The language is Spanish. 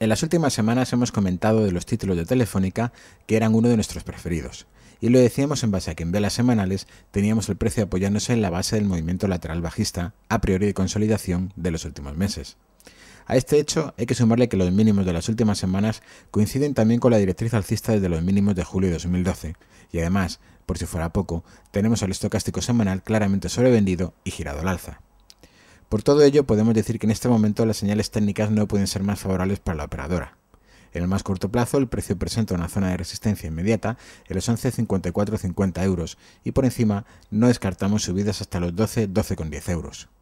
En las últimas semanas hemos comentado de los títulos de Telefónica que eran uno de nuestros preferidos, y lo decíamos en base a que en velas semanales teníamos el precio apoyándose en la base del movimiento lateral bajista, a priori de consolidación, de los últimos meses. A este hecho hay que sumarle que los mínimos de las últimas semanas coinciden también con la directriz alcista desde los mínimos de julio de 2012, y además, por si fuera poco, tenemos el estocástico semanal claramente sobrevendido y girado al alza. Por todo ello, podemos decir que en este momento las señales técnicas no pueden ser más favorables para la operadora. En el más corto plazo, el precio presenta una zona de resistencia inmediata en los 11,54-50 euros y por encima no descartamos subidas hasta los 12,12,10 euros.